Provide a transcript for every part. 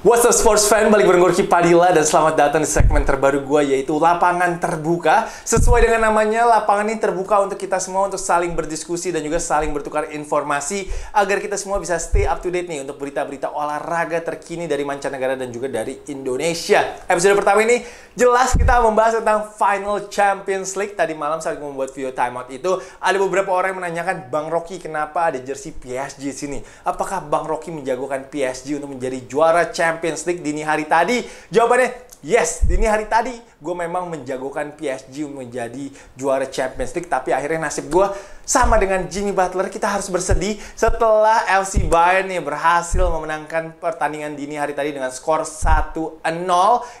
What's up sports fan, balik bareng gue Padilla dan selamat datang di segmen terbaru gue yaitu Lapangan Terbuka Sesuai dengan namanya, lapangan ini terbuka untuk kita semua untuk saling berdiskusi dan juga saling bertukar informasi Agar kita semua bisa stay up to date nih untuk berita-berita olahraga terkini dari mancanegara dan juga dari Indonesia Episode pertama ini jelas kita membahas tentang Final Champions League Tadi malam saat membuat video timeout itu Ada beberapa orang yang menanyakan Bang Rocky kenapa ada jersey PSG sini Apakah Bang Rocky menjagokan PSG untuk menjadi juara Champions Champions League dini hari tadi? Jawabannya Yes, dini hari tadi gue memang menjagokan PSG menjadi juara Champions League, tapi akhirnya nasib gue sama dengan Jimmy Butler, kita harus bersedih setelah FC Bayern nih berhasil memenangkan pertandingan dini hari tadi dengan skor 1-0.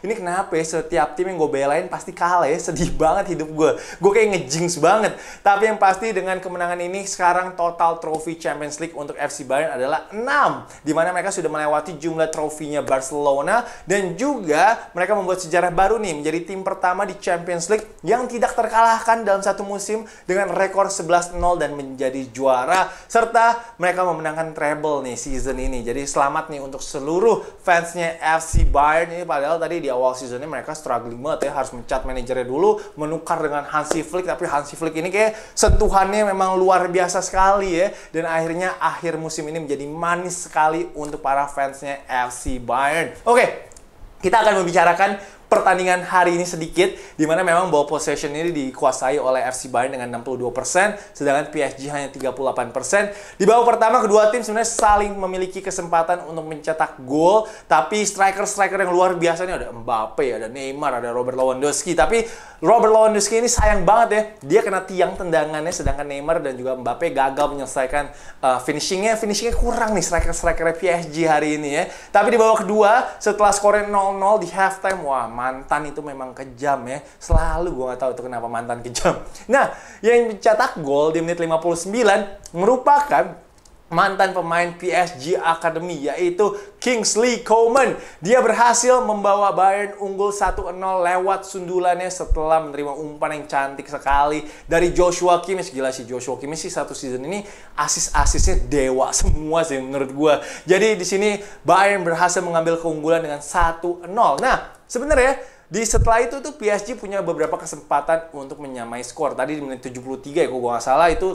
Ini kenapa ya setiap tim yang gue belain pasti kalah ya, sedih banget hidup gue. Gue kayak ngejinx banget. Tapi yang pasti dengan kemenangan ini sekarang total trofi Champions League untuk FC Bayern adalah 6. Dimana mereka sudah melewati jumlah trofinya Barcelona dan juga mereka membuat sejarah baru nih menjadi tim pertama di Champions League yang tidak terkalahkan dalam satu musim dengan rekor 11 dan menjadi juara serta mereka memenangkan treble nih season ini. Jadi selamat nih untuk seluruh fansnya FC Bayern ini padahal tadi di awal seasonnya mereka struggling banget ya harus mencat manajernya dulu menukar dengan Hansi Flick tapi Hansi Flick ini kayak sentuhannya memang luar biasa sekali ya dan akhirnya akhir musim ini menjadi manis sekali untuk para fansnya FC Bayern. Oke, okay kita akan membicarakan pertandingan hari ini sedikit di mana memang ball possession ini dikuasai oleh FC Bayern dengan 62% sedangkan PSG hanya 38%. Di babak pertama kedua tim sebenarnya saling memiliki kesempatan untuk mencetak gol tapi striker-striker yang luar biasa ini ada Mbappe, ada Neymar, ada Robert Lewandowski tapi Robert Lewandowski ini sayang banget ya. Dia kena tiang tendangannya sedangkan Neymar dan juga Mbappe gagal menyelesaikan uh, finishingnya. Finishingnya kurang nih striker-striker PSG hari ini ya. Tapi di babak kedua setelah skornya 0-0 di halftime, wah mantan itu memang kejam ya. Selalu gue gak tau itu kenapa mantan kejam. Nah, yang mencetak gol di menit 59 merupakan mantan pemain PSG Academy yaitu Kingsley Coman. Dia berhasil membawa Bayern unggul 1-0 lewat sundulannya setelah menerima umpan yang cantik sekali dari Joshua Kimmich. Gila sih Joshua Kimmich sih satu season ini asis-asisnya dewa semua sih menurut gua. Jadi di sini Bayern berhasil mengambil keunggulan dengan 1-0. Nah, sebenarnya di setelah itu tuh PSG punya beberapa kesempatan untuk menyamai skor. Tadi di menit 73 ya, kalau gue gak salah itu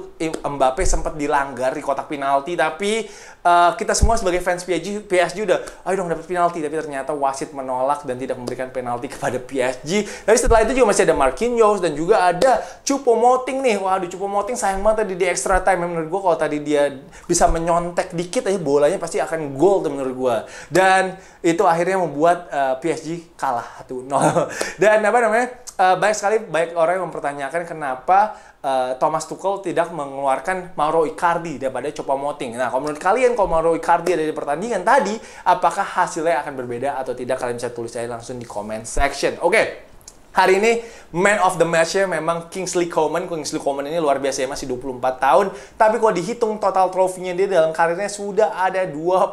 Mbappe sempat dilanggar di kotak penalti. Tapi uh, kita semua sebagai fans PSG, PSG udah, ayo dong dapat penalti. Tapi ternyata wasit menolak dan tidak memberikan penalti kepada PSG. Tapi setelah itu juga masih ada Marquinhos dan juga ada Cupo Moting nih. Waduh, Cupo Moting sayang banget tadi di extra time. Ya, menurut gue kalau tadi dia bisa menyontek dikit aja bolanya pasti akan gol menurut gue. Dan itu akhirnya membuat uh, eh, PSG kalah tuh. 0 Dan apa namanya? Uh, banyak sekali banyak orang yang mempertanyakan kenapa uh, Thomas Tuchel tidak mengeluarkan Mauro Icardi daripada Copa Moting. Nah, kalau menurut kalian kalau Mauro Icardi ada di pertandingan tadi, apakah hasilnya akan berbeda atau tidak? Kalian bisa tulis aja langsung di comment section. Oke. Okay. Hari ini man of the match-nya memang Kingsley Coman. Kingsley Coman ini luar biasa ya, masih 24 tahun. Tapi kalau dihitung total trofinya dia dalam karirnya sudah ada 20.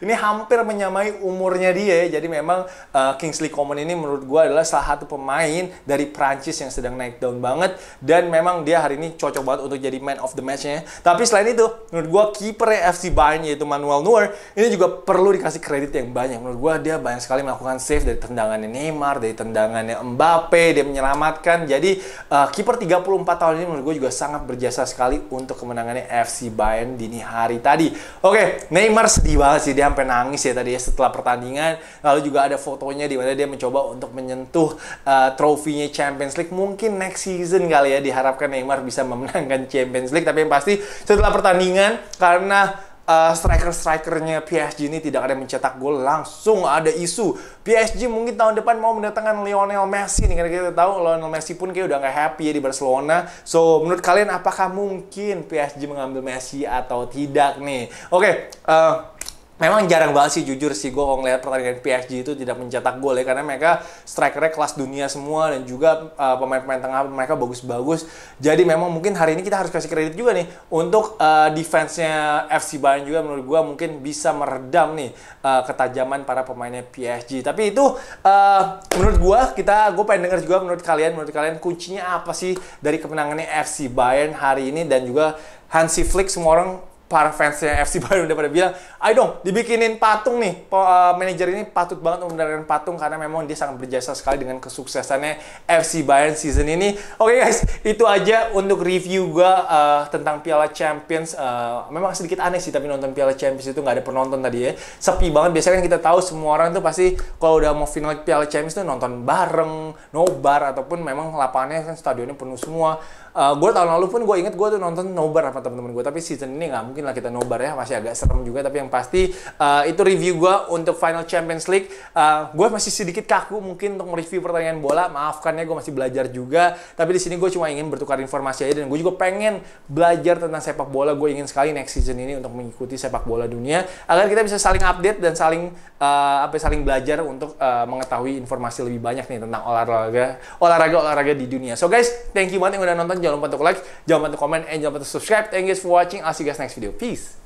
Ini hampir menyamai umurnya dia ya. Jadi memang uh, Kingsley Coman ini menurut gue adalah salah satu pemain dari Prancis yang sedang naik daun banget. Dan memang dia hari ini cocok banget untuk jadi man of the match-nya. Ya. Tapi selain itu, menurut gue keeper ya, FC Bayern yaitu Manuel Neuer, ini juga perlu dikasih kredit yang banyak. Menurut gue dia banyak sekali melakukan save dari tendangannya Neymar, dari tendangannya Mbappe, dia menyelamatkan. Jadi uh, kiper 34 tahun ini menurut gue juga sangat berjasa sekali untuk kemenangannya FC Bayern dini hari tadi. Oke, okay, Neymar sedih banget sih dia sampai nangis ya tadi ya setelah pertandingan. Lalu juga ada fotonya di mana dia mencoba untuk menyentuh uh, trofinya Champions League. Mungkin next season kali ya diharapkan Neymar bisa memenangkan Champions League tapi yang pasti setelah pertandingan karena uh, striker-strikernya PSG ini tidak ada yang mencetak gol langsung ada isu PSG mungkin tahun depan mau mendatangkan Lionel Messi nih karena kita tahu Lionel Messi pun kayak udah nggak happy ya di Barcelona so menurut kalian apakah mungkin PSG mengambil Messi atau tidak nih oke okay, uh, eh, Memang jarang banget sih jujur sih gue kalau ngeliat pertandingan PSG itu tidak mencetak gol ya karena mereka strikernya kelas dunia semua dan juga eh, pemain-pemain uh, tengah mereka bagus-bagus. Jadi memang mungkin hari ini kita harus kasih kredit juga nih untuk uh, defense-nya FC Bayern juga menurut gue mungkin bisa meredam nih uh, ketajaman para pemainnya PSG. Tapi itu uh, menurut gue kita gue pengen dengar juga menurut kalian menurut kalian kuncinya apa sih dari kemenangannya FC Bayern hari ini dan juga Hansi Flick semua orang para fansnya FC Bayern udah pada bilang, ayo dong dibikinin patung nih. Po, uh, manajer ini patut banget membenarkan patung karena memang dia sangat berjasa sekali dengan kesuksesannya FC Bayern season ini. Oke okay guys, itu aja untuk review gua uh, tentang Piala Champions. Uh, memang sedikit aneh sih tapi nonton Piala Champions itu nggak ada penonton tadi ya. Sepi banget. Biasanya kan kita tahu semua orang tuh pasti kalau udah mau final Piala Champions tuh nonton bareng, nobar ataupun memang lapangannya kan stadionnya penuh semua uh, eh, gue tahun lalu pun gue inget gue tuh nonton nobar sama teman temen gue tapi season ini nggak mungkin lah kita nobar ya masih agak serem juga tapi yang pasti uh, itu review gue untuk final Champions League uh, eh, gue masih sedikit kaku mungkin untuk mereview pertandingan bola maafkan ya gue masih belajar juga tapi di sini gue cuma ingin bertukar informasi aja dan gue juga pengen belajar tentang sepak bola gue ingin sekali next season ini untuk mengikuti sepak bola dunia agar kita bisa saling update dan saling uh, apa ya, saling belajar untuk uh, mengetahui informasi lebih banyak nih tentang olahraga olahraga olahraga di dunia so guys thank you banget yang udah nonton Jangan lupa untuk like, jangan lupa untuk comment, and jangan lupa untuk subscribe. Thank you guys for watching. I'll see you guys next video. Peace.